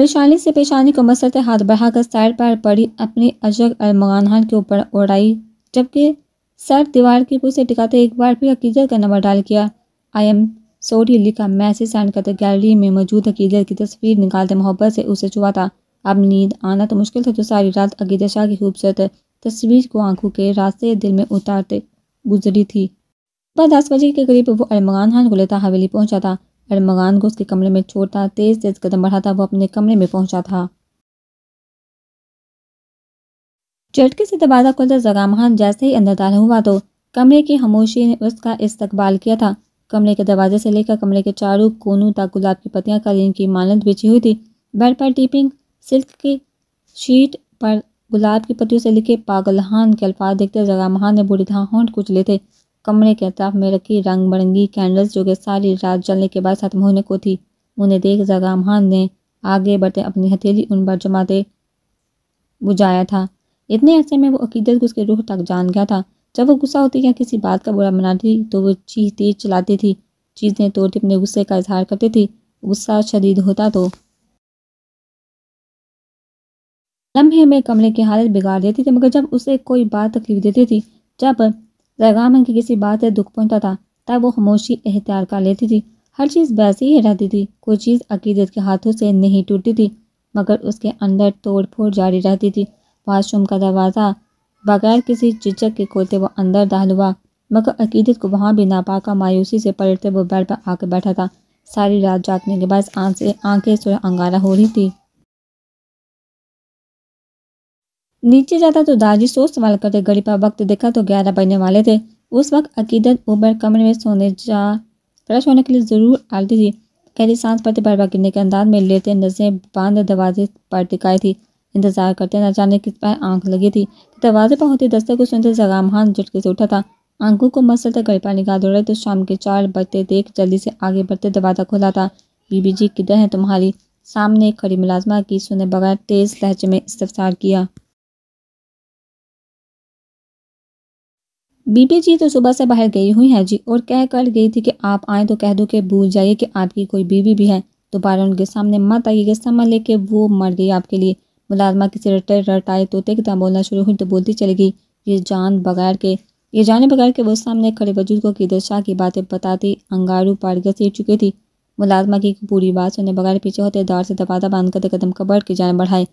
परेशानी से पेशानी को मसलते हाथ बढ़ाकर साइड पर पड़ी अपनी अजग अलमगानहान के ऊपर उड़ाई जबकि सर दीवार के पुल से टिकाते एक बार फिर अकीजर का नंबर डाल किया आई एम सोरी लिखा मैसेज सेंड करते गैलरी में मौजूद अकीदर की तस्वीर निकालते मोहब्बत से उसे छुआ था अब नींद आना तो मुश्किल था तो सारी रात अकीदर शाह की खूबसूरत तस्वीर को आंखों के रास्ते दिल में उतारते गुजरी थी पर दस बजे के करीब वो अरमगान खान को लेता हवेली पहुंचा था एडमगान को उसके कमरे में छोड़ता तेज तेज कदम बढ़ाता वो अपने कमरे में पहुंचा था झटके से दरवाज़ा खुलता जगामहान जैसे ही अंदर दाखिल हुआ तो कमरे की खामोशी ने उसका इस्तकबाल किया था कमरे के दरवाजे से लेकर कमरे के चारों कोनों तक गुलाब की पत्तियां कालीन की मानत बिछी हुई थी बेड पर टीपिंग सिल्क की शीट पर गुलाब की पत्तियों से लिखे पागलहान के अल्फाज देखते जगामहान ने बुरी तरह होंठ कुचले थे कमरे के अतराफ में रखी रंग बिरंगी कैंडल्स जो कि सारी रात जलने के बाद खत्म होने को थी उन्हें देख जगाम खान ने आगे बढ़ते अपनी हथेली उन पर जमाते बुझाया था इतने अरसे में वो अकीदत को उसके रूह तक जान गया था जब वो गुस्सा होती या किसी बात का बुरा मनाती तो वो चीख तेज चलाती थी चीज़ें तोड़ती अपने गुस्से का इजहार करती थी गुस्सा शदीद होता तो लम्हे में कमरे की हालत बिगाड़ देती थी मगर जब उसे कोई बात तकलीफ देती थी जब जयगाम की किसी बात से दुख पहुंचता था तब वो खामोशी एहतियार कर लेती थी हर चीज़ वैसी ही रहती थी कोई चीज़ अकीदत के हाथों से नहीं टूटती थी मगर उसके अंदर तोड़ फोड़ जारी रहती थी वाशरूम का दरवाज़ा बगैर किसी चिचक के खोलते वो अंदर दाल हुआ मगर अकीदत को वहाँ भी नापाका मायूसी से पलटते वो बेड पर आकर बैठा था सारी रात जागने के बाद आंख से आंखें सुर अंगारा हो रही थी नीचे जाता तो दाजी सोच सवाल करते घड़ी वक्त देखा तो ग्यारह बजने वाले थे उस वक्त अकीदत उबर कमरे में सोने जा फ्रेश होने के लिए ज़रूर आती थी कहती सांस पड़ते बर्बा गिरने के अंदाज में लेते नजरें बांध दरवाजे पर टिकाई थी इंतजार करते न जाने किस पर आंख लगी थी दरवाजे पर होते दस्ते को सुनते जगाम खान झटके से उठा था आंखों को मसल तक गरीबा निकाल दौड़े तो शाम के चार बजते देख जल्दी से आगे बढ़ते दरवाज़ा खुला था बीबी जी किधर है तुम्हारी सामने खड़ी मुलाजमा की सुने बगैर तेज़ लहजे में इस्तेफार किया बीबी जी तो सुबह से बाहर गई हुई हैं जी और कह कर गई थी कि आप आएँ तो कह दो कि भूल जाइए कि आपकी कोई बीवी भी है दोबारा उनके सामने मत आइएगा समझ ले कि वो मर गई आपके लिए मुलाजमा किसी रटे रटाए तोते की तरह बोलना शुरू हुई तो बोलती चली गई ये जान बगैर के ये जाने बगैर के वो सामने खड़े वजूद को किदर शाह की बातें बताती अंगारू पार सीट चुकी थी मुलाजमा की पूरी बात सुनने बगैर पीछे होते दार से दबादा बांध कर कदम कबड़ की जान बढ़ाए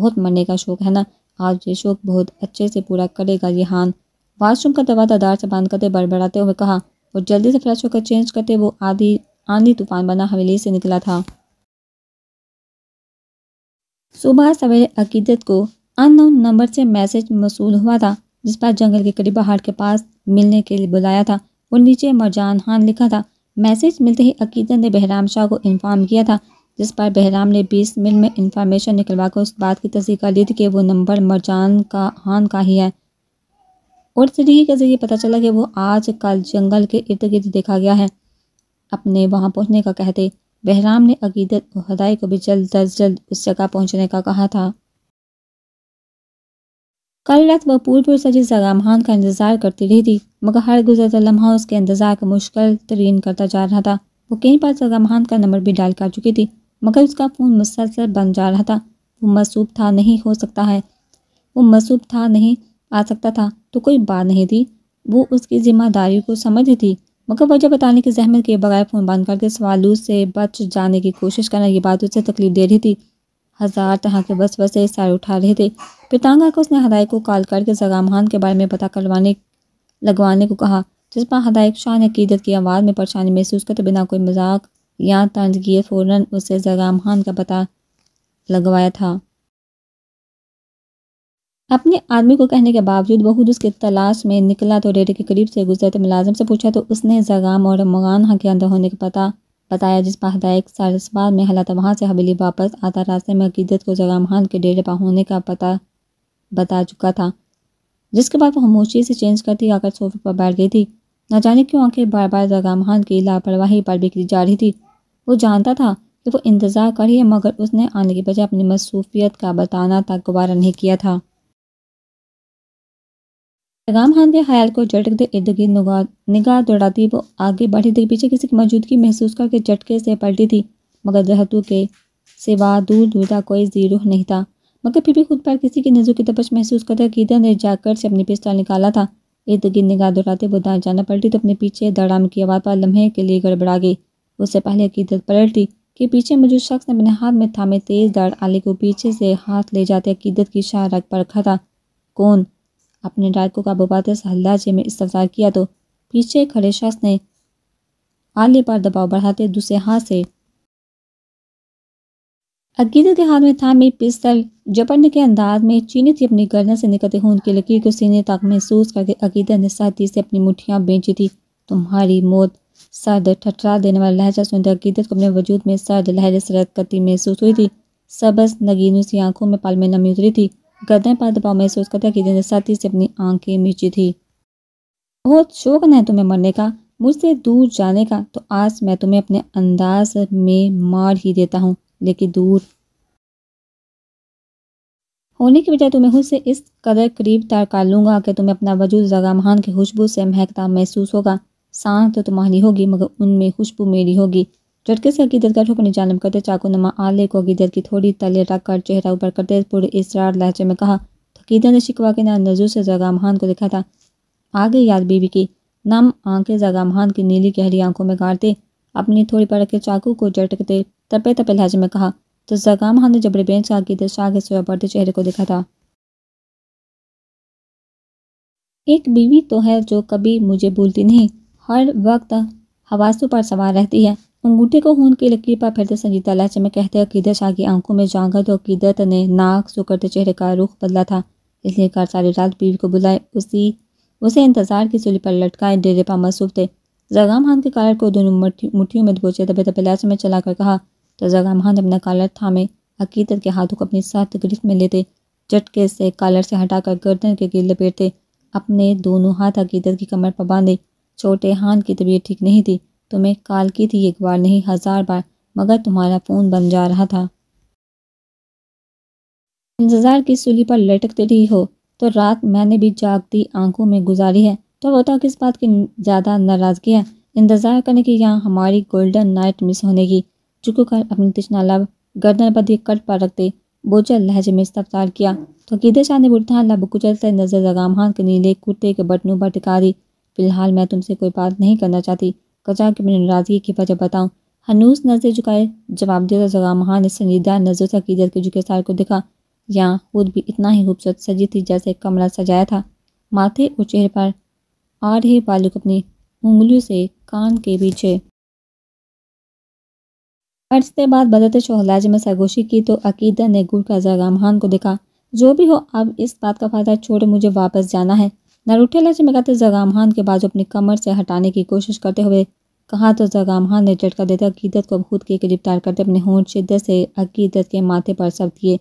बहुत मरने का शौक है ना आज ये शौक बहुत अच्छे से पूरा करेगा ये हान वाशरूम का दरवाज़ा दार से बंद करते बड़बड़ाते हुए कहा और जल्दी से फ्रेश होकर चेंज करते वो आधी आंधी तूफान बना हवेली से निकला था सुबह सवेरे अकीदत को अननोन नंबर से मैसेज मसूल हुआ था जिस पर जंगल के करीब पहाड़ के पास मिलने के लिए बुलाया था और नीचे मरजान खान लिखा था मैसेज मिलते ही अकीदत ने बहराम शाह को इन्फॉर्म किया था जिस पर बहराम ने 20 मिनट में इंफॉर्मेशन निकलवा कर उस बात की तस्दीक कर ली थी कि वो नंबर मरजान का खान का ही है और तरीके के जरिए पता चला कि वो आज कल जंगल के इर्द गिर्द देखा गया है अपने वहाँ पहुँचने का कहते बहराम ने अकीदत और हदाई को भी जल्द अज जल्द उस जगह पहुँचने का कहा था कल रात वह पूर्व सजी सगाम खान का इंतज़ार करती रही थी मगर हर गुजरता लम्हा उसके इंतज़ार का मुश्किल तरीन करता जा रहा था वो कई बार सगाम खान का नंबर भी डायल कर चुकी थी मगर उसका फ़ोन मुसलसल बन जा रहा था वो मसूब था नहीं हो सकता है वो मसूब था नहीं आ सकता था तो कोई बात नहीं थी वो उसकी जिम्मेदारी को समझ थी मगर वजह बताने की जहमत के बगैर फ़ोन बंद करके सवालों से बच जाने की कोशिश करना ये बात उसे तकलीफ दे रही थी हज़ार तरह के बस बसे सारे उठा रहे थे पितांगा को उसने हदायक को कॉल करके जगामहान खान के बारे में पता करवाने लगवाने को कहा जिस पर हदायक शाह ने कीदत की आवाज़ में परेशानी महसूस करते बिना कोई मजाक या तंज किए फ़ौर उसे जगाम खान का पता लगवाया था अपने आदमी को कहने के बावजूद वह खुद उसकी तलाश में निकला तो रेडी के करीब से गुजरते तो मुलाजम से पूछा तो उसने जगाम और मगानहा के अंदर होने का पता बताया जिस पर हदायक सारसबाद में हला था वहाँ से हवेली वापस आता रास्ते में अकीदत को जगाम खान के डेरे पर होने का पता बता चुका था जिसके बाद वो खामोशी से चेंज करती आकर सोफे पर बैठ गई थी ना जाने क्यों आंखें बार बार जगाम खान की लापरवाही पर बिखरी जा रही थी वो जानता था कि वो इंतज़ार कर मगर उसने आने के बजाय अपनी मसरूफियत का बताना तक गुबारा नहीं किया था पैगाम खान के ख्याल को झटकते इर्द गिर्द निगाह दौड़ाती वो आगे बढ़ी थी पीछे किसी की मौजूदगी महसूस करके झटके से पलटी थी मगर दहतू के सिवा दूर दूर तक कोई जीरो नहीं था मगर फिर भी खुद पर किसी की नज़र की तपश महसूस करता गीता ने जाकर से अपनी पिस्तौल निकाला था इर्द गिर्द निगाह दौड़ाते वो दाएँ जाना पलटी तो अपने पीछे दड़ाम की आवाज़ पर लम्हे के लिए गड़बड़ा गई उससे पहले अकीदत पलटती कि पीछे मौजूद शख्स ने अपने हाथ में थामे तेज दाढ़ आले को पीछे से हाथ ले जाते अकीदत की शाह रख पर रखा था कौन अपने डार को काबू पाते हल्लाजे में इस्तार किया तो पीछे खड़े शख्स ने आले पर दबाव बढ़ाते दूसरे हाथ से अकीदत के हाथ में थामी पिस्तल जपड़ने के अंदाज में चीनी थी अपनी गर्दन से निकलते हुए उनकी लकीर को सीने तक महसूस करके अकीदत ने साथी से अपनी मुठियाँ बेची थी तुम्हारी मौत सर्द ठटरा देने वाला लहजा सुनते अकीदत को अपने वजूद में सर्द लहजे सरद करती महसूस हुई थी सबस नगीनों सी आंखों में पाल में नमी उतरी थी गर्दन पर दबाव महसूस करते कि जिन्हें साथी से अपनी आंखें मीची थी बहुत शौक न है तुम्हें मरने का मुझसे दूर जाने का तो आज मैं तुम्हें अपने अंदाज में मार ही देता हूँ लेकिन दूर होने की बजाय तुम्हें खुद से इस कदर करीब तार कर लूंगा कि तुम्हें अपना वजूद रगामहान की खुशबू से महकता महसूस होगा सांस तो तुम्हारी होगी मगर उनमें खुशबू मेरी होगी झटके से अकीदत का ठोकने जालम करते चाकू नमा आले को अकीदत की थोड़ी तले रख कर चेहरा ऊपर करते पूरे इसरार लहजे में कहा थकीदा ने शिकवा के नाम नजू से जगह महान को लिखा था आगे याद बीबी की नम आंखें जगह महान की नीली गहरी आंखों में गाड़ते अपनी थोड़ी पर रखे चाकू को झटकते तपे तपे लहजे में कहा तो जगह महान ने जबड़े बेंच का अकीदत शाह के सोया चेहरे को देखा था एक बीवी तो है जो कभी मुझे भूलती नहीं हर वक्त हवासों पर सवार रहती है अंगूठे को खून की लकीर पर फिरते संजीदा लहजे में कहते अकीदत शाह की आंखों में जागा और तो अकीदत ने नाक सो करते चेहरे का रुख बदला था इसलिए कार सारी रात बीवी को बुलाए उसी उसे इंतजार की सुली पर लटकाए डेरे पर मसूफ थे जगाम खान के कालर को दोनों मुठियों में दबोचे दबे तबे लहजे में चलाकर कहा तो जगाम खान अपना कालर थामे अकीदत के हाथों को अपनी साथ गिरफ्त में लेते झटके से कालर से हटाकर गर्दन के गिर लपेटते अपने दोनों हाथ अकीदत की कमर पर बांधे छोटे हान की तबीयत ठीक नहीं थी तुम्हें काल की थी एक बार नहीं हजार बार मगर तुम्हारा फ़ोन बन जा रहा था इंतज़ार की सुली पर लटकते रही हो तो रात मैंने भी जागती आंखों में गुजारी है तो बताओ तो किस बात की ज़्यादा नाराज़गी है इंतज़ार करने की यहाँ हमारी गोल्डन नाइट मिस होने की चुक कर अपनी तिश्ना लब गर्दन पर देख पर रखते बोचल लहजे में इस्तफ्तार किया तो कीदे शाह ने बुरथान लब कुचलते नजर जगाम के नीले कुर्ते के बटनों पर टिका दी फिलहाल मैं तुमसे कोई बात नहीं करना चाहती कचा कि मैंने नाराज़गी की वजह बताऊँ हनूस नजर झुकाए जवाब दिया तो जगह महान संजीदा नजर से अकीदत के झुके सार को दिखा यहाँ खुद भी इतना ही खूबसूरत सजी थी जैसे कमरा सजाया था माथे और चेहरे पर आ रहे बालुक अपनी उंगलियों से कान के पीछे अरसते बाद बदलते शोहलाज में सरगोशी की तो अकीदा ने गुड़ का जगह को देखा जो भी हो अब इस बात का फायदा छोड़ मुझे वापस जाना है नारूठे लचमकाते जगाम खान के बाजू अपनी कमर से हटाने की कोशिश करते हुए कहा तो जगाम खान ने झटका देते अकीदत को भूत के गिरफ्तार करते अपने होंठ शिद्दत से अकीदत के माथे पर सब किए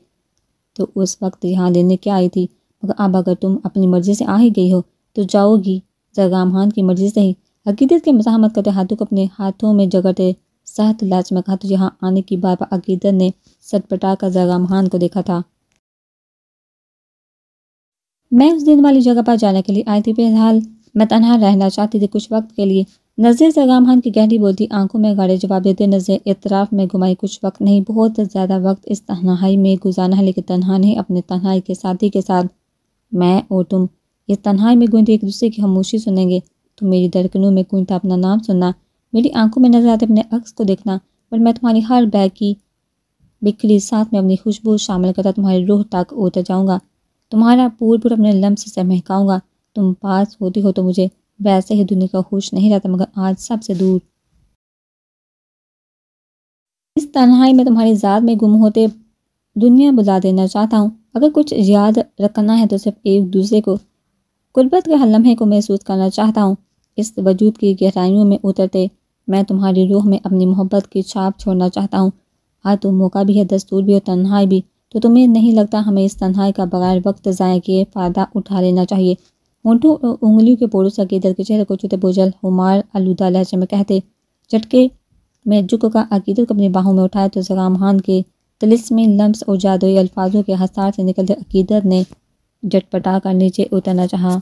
तो उस वक्त यहाँ लेने क्या आई थी मगर अब अगर तुम अपनी मर्ज़ी से आ ही गई हो तो जाओगी जगाम खान की मर्ज़ी से ही अकीदत के मजामत करते हाथों को अपने हाथों में जगड़ते सहत कहा तो यहाँ आने की बात पर अकीदत ने सटपटा कर जगाम खान को देखा था मैं उस दिन वाली जगह पर जाने के लिए आई थी फिलहाल मैं तनहा रहना चाहती थी कुछ वक्त के लिए नजर जगाम खान की गहरी बोलती आंखों में गाड़े जवाब देते नज़र इतराफ़ में घुमाई कुछ वक्त नहीं बहुत ज़्यादा वक्त इस तन्हाई में गुजारना है लेकिन तन्हा नहीं अपने तन्हाई के साथी के साथ मैं और तुम इस तन्हाई में गूंजे एक दूसरे की खामोशी सुनेंगे तुम मेरी धड़कनों में गूंजता अपना नाम सुनना मेरी आंखों में नजर आते अपने अक्स को देखना और मैं तुम्हारी हर बैग की बिखरी साथ में अपनी खुशबू शामिल करता तुम्हारी रूह तक उतर जाऊँगा तुम्हारा पूर पूर अपने लम्ब से महकाऊंगा तुम पास होती हो तो मुझे वैसे ही दुनिया का होश नहीं रहता मगर आज सबसे दूर इस तन्हाई में तुम्हारी ज़ात में गुम होते दुनिया बुला देना चाहता हूँ अगर कुछ याद रखना है तो सिर्फ एक दूसरे को गुर्बत के लम्हे को महसूस करना चाहता हूँ इस वजूद की गहराइयों में उतरते मैं तुम्हारी रूह में अपनी मोहब्बत की छाप छोड़ना चाहता हूँ हाँ तो मौका भी है दस्तूर भी और तन्हाई भी तो तुम्हें नहीं लगता हमें इस तन्हाई का बगैर वक्त ज़ाय किए फ़ायदा उठा लेना चाहिए ऊँटों उंगलियों के पोड़ों से गीदर के चेहरे को चुते बोझल हुमार आलूदा लहजे में कहते झटके में जुक का अकीदत को अपनी बाहों में उठाया तो जगाम खान के तलिसमी में लम्स और जादुई अल्फाजों के हसार से निकलते अकीदत ने झटपटा कर नीचे उतरना चाहा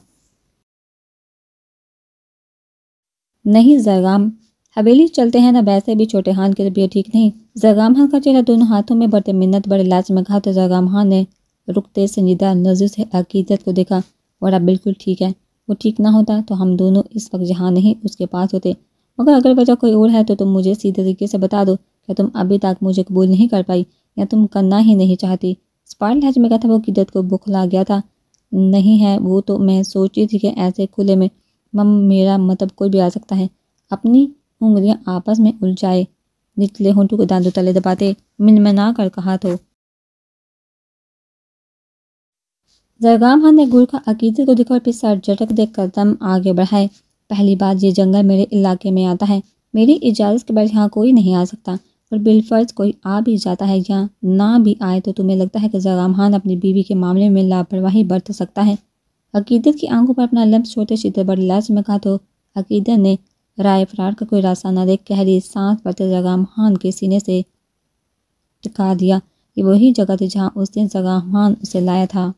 नहीं जरगाम हवेली चलते हैं ना वैसे भी छोटे हान की तबीयत ठीक नहीं जगाम खान का चेहरा दोनों हाथों में बढ़ते मिन्नत बड़े लाज में कहा तो जगाम खान ने रुकते संजीदा नजर से अकीदत को देखा बड़ा बिल्कुल ठीक है वो ठीक ना होता तो हम दोनों इस वक्त जहाँ नहीं उसके पास होते मगर अगर वजह कोई और है तो तुम मुझे सीधे तरीके से बता दो क्या तुम अभी तक मुझे कबूल नहीं कर पाई या तुम करना ही नहीं चाहती स्पार लहज में कहा था वो किदत को बुखला गया था नहीं है वो तो मैं सोच रही थी कि ऐसे खुले में मम मेरा मतलब कोई भी आ सकता है अपनी उंगलियां आपस में उलझाए निचले होंठों को दांतों तले दबाते मिनमना कर कहा तो जरगाम खान ने का अकीदत को देखा और फिर सर झटक देख दम आगे बढ़ाए पहली बार ये जंगल मेरे इलाके में आता है मेरी इजाज़त के बाद यहाँ कोई नहीं आ सकता और बिलफर्ज कोई आ भी जाता है या ना भी आए तो तुम्हें लगता है कि जरगाम खान अपनी बीवी के मामले में लापरवाही बरत सकता है अकीदत की आंखों पर अपना लम्ब छोटे शीतल बड़लाज में कहा तो अकीदत ने राय फरार का कोई रास्ता न देख कहरी सांस भरते जगाम के सीने से टिका दिया कि वही जगह थी जहाँ उस दिन जगाम उसे लाया था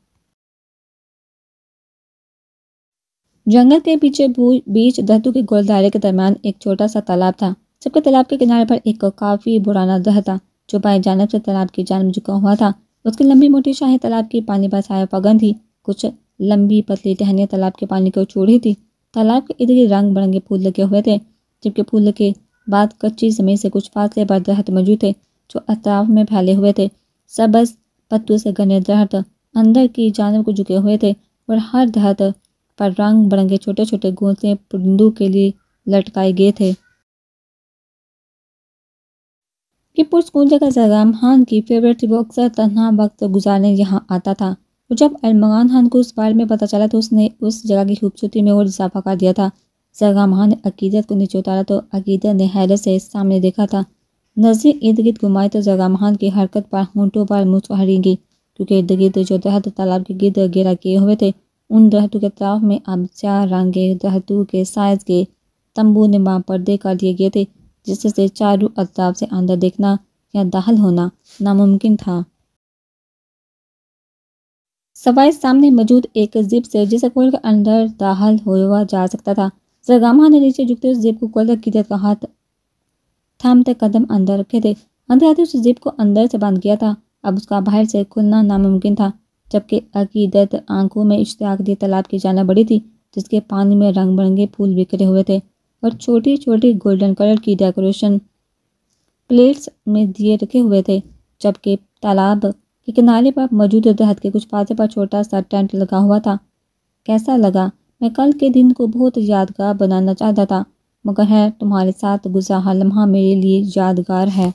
जंगल के पीछे बीच दहतू के गोलदारे के दरमियान एक छोटा सा तालाब था सबके तालाब के किनारे पर एक काफ़ी बुराना दह था जो बाई जानब से तालाब की में झुका हुआ था उसकी लंबी मोटी शाही तालाब की पानी पर साया पगन थी कुछ लंबी पतली टहनियाँ तालाब के पानी को छोड़ी थी तालाब के इधर रंग बिरंगे फूल लगे हुए थे जबकि फूल के बाद कच्ची जमीन से कुछ फासले पर दरख्त मौजूद थे जो अतराफ में फैले हुए थे सबस पत्तों से घने दरख्त अंदर की जानव को झुके हुए थे और हर दरख्त पर रंग बिरंगे छोटे छोटे घोंसले पुंदू के लिए लटकाए गए थे ये पुरस्कून जगह जगाम खान की फेवरेट थी वो अक्सर तनहा वक्त गुजारने यहाँ आता था और तो जब अरमगान खान को उस बारे में पता चला तो उसने उस जगह की खूबसूरती में और इजाफा कर दिया था सरगाम खान ने अकीदत को नीचे उतारा तो अकीदत ने हैरत से सामने देखा था नजर इर्द गिर्द घुमाए तो सरगाम खान की हरकत पर होंठों पर मुस्हरी गई क्योंकि इर्द गिर्द जो दरख्त तालाब के गिर्द गिरा किए हुए थे उन दरख्तों के तलाब में अब चार रंगे दरख्तों के साइज के तंबू ने पर्दे कर दिए गए थे जिससे चारों अफ्ताब से अंदर देखना या दाखिल होना नामुमकिन था सवाए सामने मौजूद एक जिप से जिसे के अंदर दाहल हुआ जा सकता था सरगामा ने नीचे झुकते उस जिप को खोलकर किदत का हाथ थामते कदम अंदर रखे थे अंदर आते उस जिप को अंदर से बंद किया था अब उसका बाहर से खुलना नामुमकिन था जबकि अकीदत आंखों में इश्तिया दिए तालाब की जाना बड़ी थी जिसके पानी में रंग बिरंगे फूल बिखरे हुए थे और छोटी छोटी गोल्डन कलर की डेकोरेशन प्लेट्स में दिए रखे हुए थे जबकि तालाब कि किनारे पर मौजूद दरख्त के कुछ फासले पर छोटा सा टेंट लगा हुआ था कैसा लगा मैं कल के दिन को बहुत यादगार बनाना चाहता था मगर है तुम्हारे साथ गुजरा लम्हा मेरे लिए यादगार है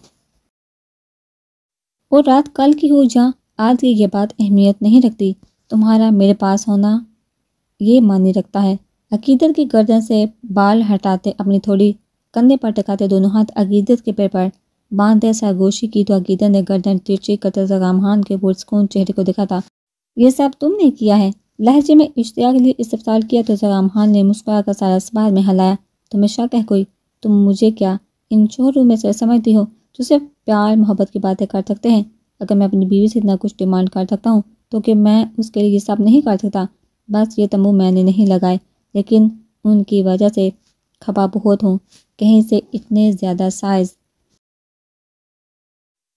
और रात कल की हो जा आज की यह बात अहमियत नहीं रखती तुम्हारा मेरे पास होना ये मानी रखता है अकीदत की गर्दन से बाल हटाते अपनी थोड़ी कंधे पर टकाते दोनों हाथ अकीदत के पेड़ पर बांधे सरगोशी की तो अकीदा ने गर्दन तिरछी करते जगाम खान के पुरस्कून चेहरे को देखा था यह सब तुमने किया है लहजे में इश्तिया के लिए इस्तेफाल किया तो जगाम खान ने मुस्कुरा का सारा सवाल में हलाया तुम्हें शक है कोई तुम मुझे क्या इन शोरू में से समझती हो जो सिर्फ प्यार मोहब्बत की बातें कर सकते हैं अगर मैं अपनी बीवी से इतना कुछ डिमांड कर सकता हूँ तो कि मैं उसके लिए ये सब नहीं कर सकता बस ये तमू मैंने नहीं लगाए लेकिन उनकी वजह से बहुत हूँ कहीं से इतने ज़्यादा साइज़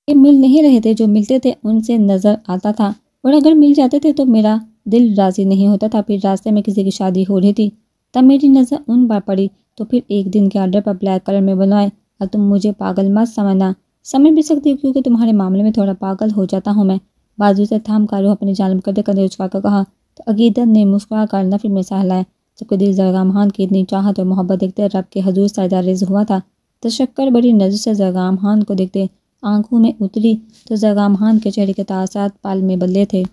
ये मिल नहीं रहे थे जो मिलते थे उनसे नज़र आता था और अगर मिल जाते थे तो मेरा दिल राज़ी नहीं होता था फिर रास्ते में किसी की शादी हो रही थी तब मेरी नज़र उन पर पड़ी तो फिर एक दिन के ऑर्डर पर ब्लैक कलर में बनवाए और तुम मुझे पागल मत समझना समझ भी सकती हो क्योंकि तुम्हारे मामले में थोड़ा पागल हो जाता हूँ मैं बाजू से थाम कर अपने जानब करते करते कर कहा तो अगीदत ने मुस्कुरा कर फिर मैं सहलाया जबकि दिल जरगाम खान की इतनी चाहत और मोहब्बत देखते रब के हजूर सरदार रिज हुआ था तशक्कर बड़ी नज़र से जरगाम खान को देखते आंखों में उतरी तो जगामहान के चेहरे के तासात पाल में बदले थे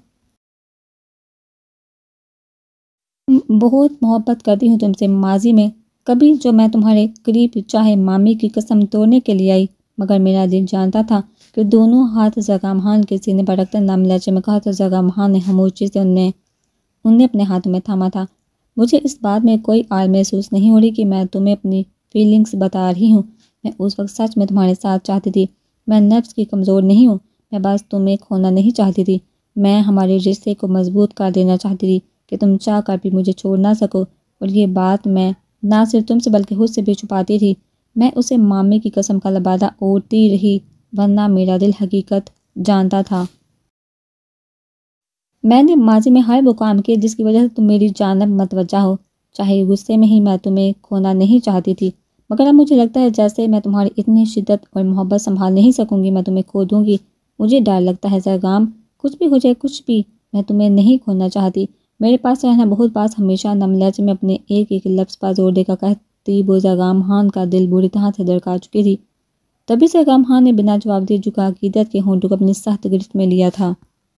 बहुत मोहब्बत करती हूँ तुमसे माजी में कभी जो मैं तुम्हारे करीब चाहे मामी की कसम तोड़ने के लिए आई मगर मेरा दिल जानता था कि दोनों हाथ जगामहान के सीने पर रखकर में कहा तो जगामहान ने हमोची से उन्हें उन्हें अपने हाथ में थामा था मुझे इस बात में कोई आल महसूस नहीं हो रही कि मैं तुम्हें अपनी फीलिंग्स बता रही हूँ मैं उस वक्त सच में तुम्हारे साथ चाहती थी मैं नफ्स की कमज़ोर नहीं हूँ मैं बस तुम्हें खोना नहीं चाहती थी मैं हमारे रिश्ते को मजबूत कर देना चाहती थी कि तुम चाह कर भी मुझे छोड़ ना सको और ये बात मैं ना सिर्फ तुमसे बल्कि खुद से भी छुपाती थी मैं उसे मामे की कसम का लबादा ओढ़ती रही वरना मेरा दिल हकीकत जानता था मैंने माजी में हर वो काम किए जिसकी वजह से तुम मेरी जानब मतवजा हो चाहे गुस्से में ही मैं तुम्हें खोना नहीं चाहती थी मगर अब मुझे लगता है जैसे मैं तुम्हारी इतनी शिद्दत और मोहब्बत संभाल नहीं सकूंगी मैं तुम्हें खो दूंगी मुझे डर लगता है सरगाम कुछ भी हो जाए कुछ भी मैं तुम्हें नहीं खोना चाहती मेरे पास रहना बहुत पास हमेशा नमलच में अपने एक एक लफ्स पर जोर देकर कहती वो बोजागाम खान का दिल बुरी तरह से दड़का चुकी थी तभी सरगाम खान ने बिना जवाब दिए झुका गीदत के होंठों को अपनी सख्त गिरफ्त में लिया था